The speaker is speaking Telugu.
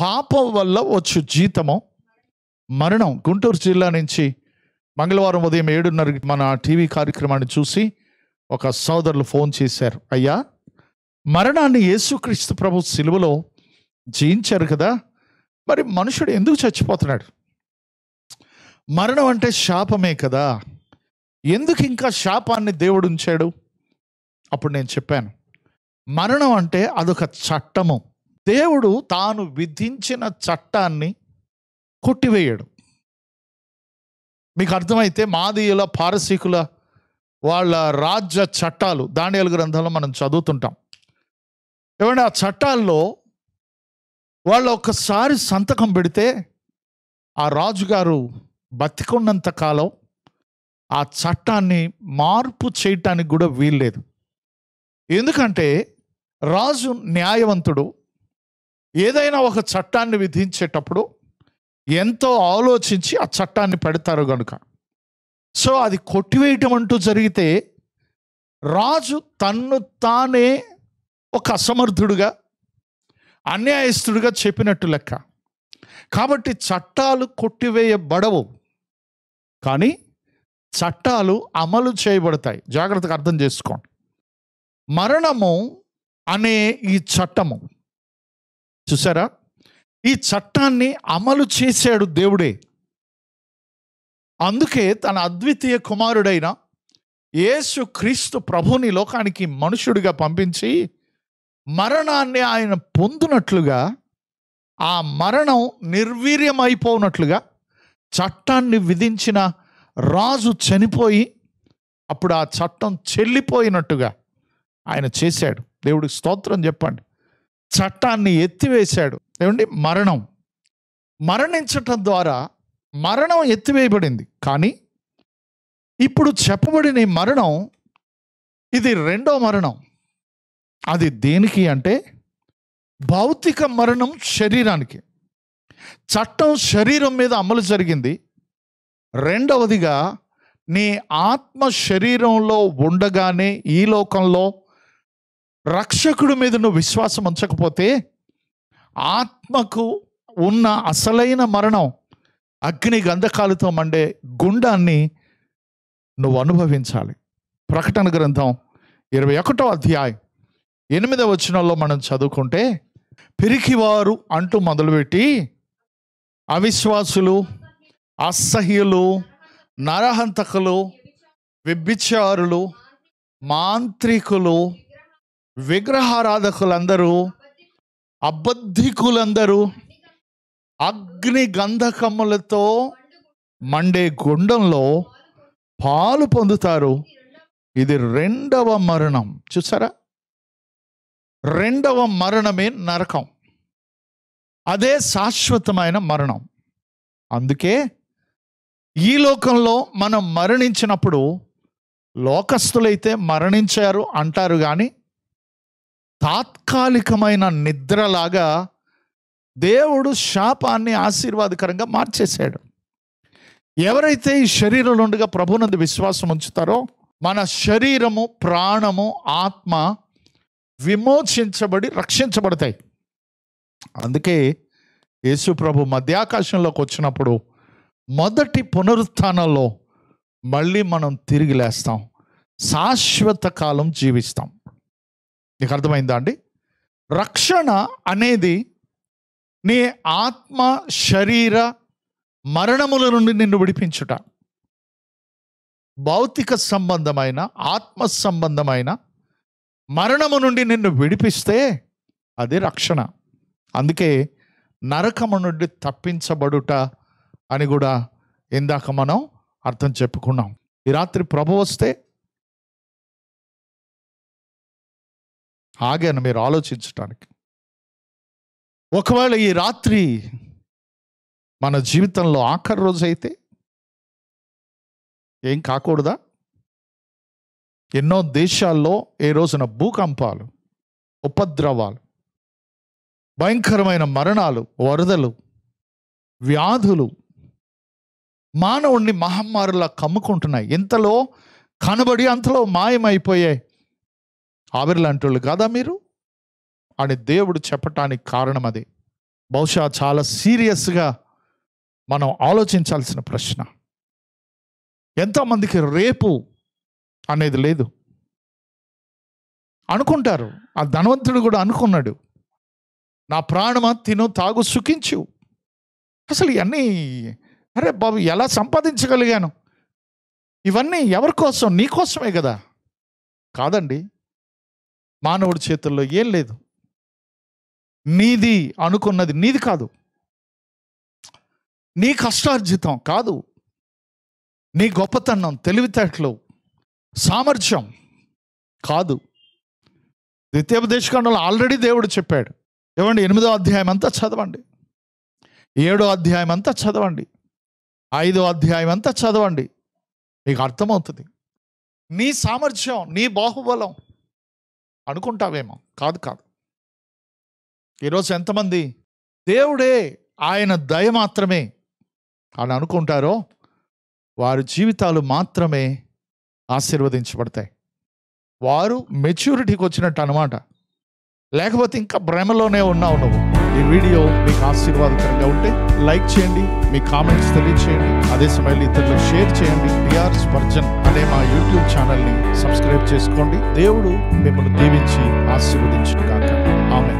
పాపం వల్ల వచ్చు జీతము మరణం గుంటూరు జిల్లా నుంచి మంగళవారం ఉదయం ఏడున్నర మన టీవీ కార్యక్రమాన్ని చూసి ఒక సోదరులు ఫోన్ చేశారు అయ్యా మరణాన్ని యేసుక్రీస్తు ప్రభు సిలువలో జయించారు కదా మరి మనుషుడు ఎందుకు చచ్చిపోతున్నాడు మరణం అంటే శాపమే కదా ఎందుకు ఇంకా శాపాన్ని దేవుడు ఉంచాడు అప్పుడు నేను చెప్పాను మరణం అంటే అదొక చట్టము దేవుడు తాను విధించిన చట్టాన్ని కొట్టివేయడు మీకు అర్థమైతే మాదీయుల పారసీకుల వాళ్ళ రాజ్య చట్టాలు దానియాల గ్రంథంలో మనం చదువుతుంటాం ఏమంటే ఆ చట్టాల్లో వాళ్ళు ఒక్కసారి సంతకం పెడితే ఆ రాజుగారు బతికున్నంత కాలం ఆ చట్టాన్ని మార్పు చేయటానికి కూడా వీల్లేదు ఎందుకంటే రాజు న్యాయవంతుడు ఏదైనా ఒక చట్టాన్ని విధించేటప్పుడు ఎంతో ఆలోచించి ఆ చట్టాన్ని పెడతారు కనుక సో అది కొట్టివేయటం అంటూ జరిగితే రాజు తన్ను తానే ఒక అసమర్థుడుగా అన్యాయస్తుడిగా చెప్పినట్టు లెక్క కాబట్టి చట్టాలు కొట్టివేయబడవు కానీ చట్టాలు అమలు చేయబడతాయి జాగ్రత్తగా అర్థం చేసుకోండి మరణము అనే ఈ చట్టము చూసారా ఈ చట్టాన్ని అమలు చేశాడు దేవుడే అందుకే తన అద్వితీయ కుమారుడైన యేసు క్రీస్తు ప్రభుని లోకానికి మనుషుడిగా పంపించి మరణాన్ని ఆయన పొందినట్లుగా ఆ మరణం నిర్వీర్యమైపోనట్లుగా చట్టాన్ని విధించిన రాజు చనిపోయి అప్పుడు ఆ చట్టం చెల్లిపోయినట్టుగా ఆయన చేశాడు దేవుడికి స్తోత్రం చెప్పండి చట్టాన్ని ఎత్తివేశాడు ఏమండి మరణం మరణించటం ద్వారా మరణం ఎత్తివేయబడింది కానీ ఇప్పుడు చెప్పబడిన మరణం ఇది రెండో మరణం అది దేనికి అంటే భౌతిక మరణం శరీరానికి చట్టం శరీరం మీద అమలు జరిగింది రెండవదిగా నీ ఆత్మ శరీరంలో ఉండగానే ఈ లోకంలో రక్షకుడి మీద నువ్వు విశ్వాసం ఉంచకపోతే ఆత్మకు ఉన్న అసలైన మరణం అగ్ని గంధకాలతో మండే గుండాన్ని నువ్వు అనుభవించాలి ప్రకటన గ్రంథం ఇరవై ఒకటో అధ్యాయం ఎనిమిదవ వచనంలో మనం చదువుకుంటే పిరికివారు అంటూ మొదలుపెట్టి అవిశ్వాసులు అసహ్యులు నరహంతకులు వ్యభిచారులు మాంత్రికులు విగ్రహారాధకులందరూ అబద్ధికులందరూ అగ్ని గంధకములతో మండే గుండంలో పాలు పొందుతారు ఇది రెండవ మరణం చూసారా రెండవ మరణమే నరకం అదే శాశ్వతమైన మరణం అందుకే ఈ లోకంలో మనం మరణించినప్పుడు లోకస్తులైతే మరణించారు అంటారు కానీ తాత్కాలికమైన నిద్రలాగా దేవుడు శాపాన్ని ఆశీర్వాదకరంగా మార్చేశాడు ఎవరైతే ఈ శరీరంలో ఉండగా ప్రభునందు విశ్వాసం ఉంచుతారో మన శరీరము ప్రాణము ఆత్మ విమోచించబడి రక్షించబడతాయి అందుకే యేసు ప్రభు మధ్యాకాశంలోకి వచ్చినప్పుడు మొదటి పునరుత్నంలో మళ్ళీ మనం తిరిగి లేస్తాం శాశ్వత కాలం జీవిస్తాం నీకు అర్థమైందా అండి రక్షణ అనేది నీ ఆత్మ శరీర మరణముల నుండి నిన్ను విడిపించుట భౌతిక సంబంధమైన ఆత్మ సంబంధమైన మరణము నుండి నిన్ను విడిపిస్తే అది రక్షణ అందుకే నరకము నుండి తప్పించబడుట అని కూడా ఇందాక మనం అర్థం చెప్పుకున్నాం ఈ రాత్రి ప్రభు వస్తే ఆగాను మీరు ఆలోచించటానికి ఒకవేళ ఈ రాత్రి మన జీవితంలో ఆఖరి రోజు అయితే ఏం కాకూడదా ఎన్నో దేశాల్లో ఏ రోజున భూకంపాలు ఉపద్రవాలు భయంకరమైన మరణాలు వరదలు వ్యాధులు మానవుణ్ణి మహమ్మారులా కమ్ముకుంటున్నాయి ఇంతలో కనబడి అంతలో మాయమైపోయాయి ఆవిరి లాంటి వాళ్ళు కాదా మీరు అని దేవుడు చెప్పటానికి కారణం అది బహుశా చాలా సీరియస్గా మనం ఆలోచించాల్సిన ప్రశ్న ఎంతమందికి రేపు అనేది లేదు అనుకుంటారు ఆ ధనవంతుడు కూడా అనుకున్నాడు నా ప్రాణమ తిను తాగు సుఖించు అసలు ఇవన్నీ అరే బాబు ఎలా సంపాదించగలిగాను ఇవన్నీ ఎవరి కోసం కోసమే కదా కాదండి మానవుడి చేతుల్లో ఏం లేదు నీది అనుకున్నది నీది కాదు నీ కష్టార్జితం కాదు నీ గొప్పతనం తెలివితేటలు సామర్థ్యం కాదు ద్వితీయోపదేశకాండంలో ఆల్రెడీ దేవుడు చెప్పాడు ఏమండి ఎనిమిదో అధ్యాయం అంతా చదవండి ఏడో అధ్యాయం అంతా చదవండి ఐదో అధ్యాయం అంతా చదవండి మీకు అర్థమవుతుంది నీ సామర్థ్యం నీ బాహుబలం అనుకుంటావేమో కాదు కాదు ఈరోజు ఎంతమంది దేవుడే ఆయన దయ మాత్రమే అని అనుకుంటారో వారి జీవితాలు మాత్రమే ఆశీర్వదించబడతాయి వారు మెచ్యూరిటీకి వచ్చినట్టు అనమాట లేకపోతే ఇంకా భ్రమలోనే ఉన్నావు నువ్వు ఈ వీడియో మీకు ఆశీర్వాదకరంగా ఉంటే లైక్ చేయండి మీ కామెంట్స్ తెలియచేయండి అదే సమయంలో ఇతరులకు షేర్ చేయండి పిఆర్ స్పర్జన్ అనే మా యూట్యూబ్ ఛానల్ని సబ్స్క్రైబ్ చేసుకోండి దేవుడు మిమ్మల్ని దీవించి కాక ఆమె